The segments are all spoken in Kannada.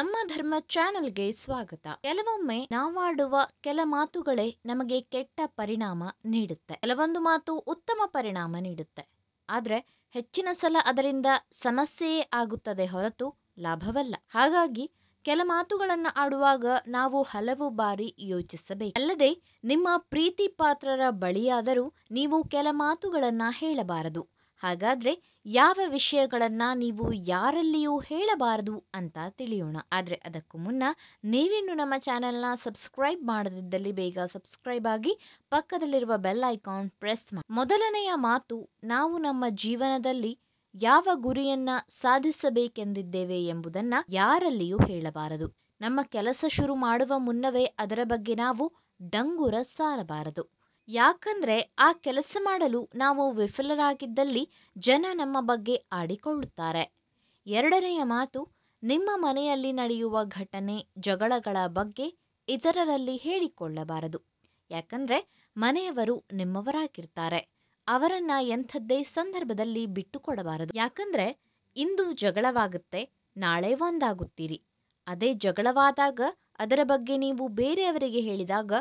ನಮ್ಮ ಧರ್ಮ ಚಾನೆಲ್ಗೆ ಸ್ವಾಗತ ಕೆಲವೊಮ್ಮೆ ನಾವಾಡುವ ಕೆಲ ಮಾತುಗಳೇ ನಮಗೆ ಕೆಟ್ಟ ಪರಿಣಾಮ ನೀಡುತ್ತೆ ಕೆಲವೊಂದು ಮಾತು ಉತ್ತಮ ಪರಿಣಾಮ ನೀಡುತ್ತೆ ಆದರೆ ಹೆಚ್ಚಿನ ಸಲ ಅದರಿಂದ ಸಮಸ್ಯೆಯೇ ಆಗುತ್ತದೆ ಹೊರತು ಲಾಭವಲ್ಲ ಹಾಗಾಗಿ ಕೆಲ ಮಾತುಗಳನ್ನು ಆಡುವಾಗ ನಾವು ಹಲವು ಬಾರಿ ಯೋಚಿಸಬೇಕು ಅಲ್ಲದೆ ನಿಮ್ಮ ಪ್ರೀತಿ ಪಾತ್ರರ ಬಳಿಯಾದರೂ ನೀವು ಕೆಲ ಮಾತುಗಳನ್ನು ಹೇಳಬಾರದು ಹಾಗಾದರೆ ಯಾವ ವಿಷಯಗಳನ್ನು ನೀವು ಯಾರಲ್ಲಿಯೂ ಹೇಳಬಾರದು ಅಂತ ತಿಳಿಯೋಣ ಆದರೆ ಅದಕ್ಕೂ ಮುನ್ನ ನೀವಿನ್ನು ನಮ್ಮ ಚಾನೆಲ್ನ ಸಬ್ಸ್ಕ್ರೈಬ್ ಮಾಡದಿದ್ದಲ್ಲಿ ಬೇಗ ಸಬ್ಸ್ಕ್ರೈಬ್ ಆಗಿ ಪಕ್ಕದಲ್ಲಿರುವ ಬೆಲ್ ಐಕಾನ್ ಪ್ರೆಸ್ ಮಾಡಿ ಮೊದಲನೆಯ ಮಾತು ನಾವು ನಮ್ಮ ಜೀವನದಲ್ಲಿ ಯಾವ ಗುರಿಯನ್ನ ಸಾಧಿಸಬೇಕೆಂದಿದ್ದೇವೆ ಎಂಬುದನ್ನು ಯಾರಲ್ಲಿಯೂ ಹೇಳಬಾರದು ನಮ್ಮ ಕೆಲಸ ಶುರು ಮಾಡುವ ಮುನ್ನವೇ ಅದರ ಬಗ್ಗೆ ನಾವು ಡಂಗುರ ಸಾರಬಾರದು ಯಾಕಂದರೆ ಆ ಕೆಲಸ ಮಾಡಲು ನಾವು ವಿಫಲರಾಗಿದ್ದಲ್ಲಿ ಜನ ನಮ್ಮ ಬಗ್ಗೆ ಆಡಿಕೊಳ್ಳುತ್ತಾರೆ ಎರಡನೆಯ ಮಾತು ನಿಮ್ಮ ಮನೆಯಲ್ಲಿ ನಡೆಯುವ ಘಟನೆ ಜಗಳಗಳ ಬಗ್ಗೆ ಇತರರಲ್ಲಿ ಹೇಳಿಕೊಳ್ಳಬಾರದು ಯಾಕಂದರೆ ಮನೆಯವರು ನಿಮ್ಮವರಾಗಿರ್ತಾರೆ ಅವರನ್ನ ಎಂಥದ್ದೇ ಸಂದರ್ಭದಲ್ಲಿ ಬಿಟ್ಟುಕೊಡಬಾರದು ಯಾಕಂದರೆ ಇಂದು ಜಗಳವಾಗುತ್ತೆ ನಾಳೆ ಒಂದಾಗುತ್ತೀರಿ ಅದೇ ಜಗಳವಾದಾಗ ಅದರ ಬಗ್ಗೆ ನೀವು ಬೇರೆಯವರಿಗೆ ಹೇಳಿದಾಗ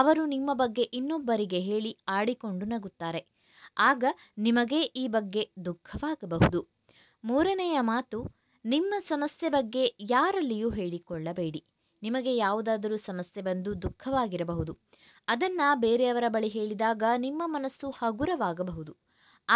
ಅವರು ನಿಮ್ಮ ಬಗ್ಗೆ ಇನ್ನೊಬ್ಬರಿಗೆ ಹೇಳಿ ಆಡಿಕೊಂಡು ನಗುತ್ತಾರೆ ಆಗ ನಿಮಗೆ ಈ ಬಗ್ಗೆ ದುಃಖವಾಗಬಹುದು ಮೂರನೆಯ ಮಾತು ನಿಮ್ಮ ಸಮಸ್ಯೆ ಬಗ್ಗೆ ಯಾರಲ್ಲಿಯೂ ಹೇಳಿಕೊಳ್ಳಬೇಡಿ ನಿಮಗೆ ಯಾವುದಾದರೂ ಸಮಸ್ಯೆ ಬಂದು ದುಃಖವಾಗಿರಬಹುದು ಅದನ್ನು ಬೇರೆಯವರ ಬಳಿ ಹೇಳಿದಾಗ ನಿಮ್ಮ ಮನಸ್ಸು ಹಗುರವಾಗಬಹುದು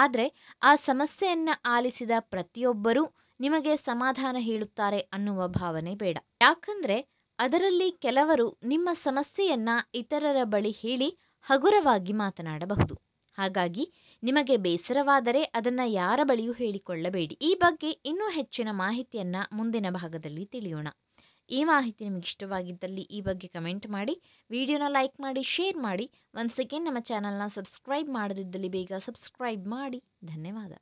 ಆದರೆ ಆ ಸಮಸ್ಯೆಯನ್ನು ಆಲಿಸಿದ ಪ್ರತಿಯೊಬ್ಬರೂ ನಿಮಗೆ ಸಮಾಧಾನ ಹೇಳುತ್ತಾರೆ ಅನ್ನುವ ಭಾವನೆ ಬೇಡ ಯಾಕಂದರೆ ಅದರಲ್ಲಿ ಕೆಲವರು ನಿಮ್ಮ ಸಮಸ್ಯೆಯನ್ನು ಇತರರ ಬಳಿ ಹೇಳಿ ಹಗುರವಾಗಿ ಮಾತನಾಡಬಹುದು ಹಾಗಾಗಿ ನಿಮಗೆ ಬೇಸರವಾದರೆ ಅದನ್ನು ಯಾರ ಬಳಿಯೂ ಹೇಳಿಕೊಳ್ಳಬೇಡಿ ಈ ಬಗ್ಗೆ ಇನ್ನೂ ಹೆಚ್ಚಿನ ಮಾಹಿತಿಯನ್ನು ಮುಂದಿನ ಭಾಗದಲ್ಲಿ ತಿಳಿಯೋಣ ಈ ಮಾಹಿತಿ ನಿಮಗೆ ಇಷ್ಟವಾಗಿದ್ದಲ್ಲಿ ಈ ಬಗ್ಗೆ ಕಮೆಂಟ್ ಮಾಡಿ ವಿಡಿಯೋನ ಲೈಕ್ ಮಾಡಿ ಶೇರ್ ಮಾಡಿ ಒನ್ಸ್ ಸೆಕೆಂಡ್ ನಮ್ಮ ಚಾನಲ್ನ ಸಬ್ಸ್ಕ್ರೈಬ್ ಮಾಡದಿದ್ದಲ್ಲಿ ಬೇಗ ಸಬ್ಸ್ಕ್ರೈಬ್ ಮಾಡಿ ಧನ್ಯವಾದ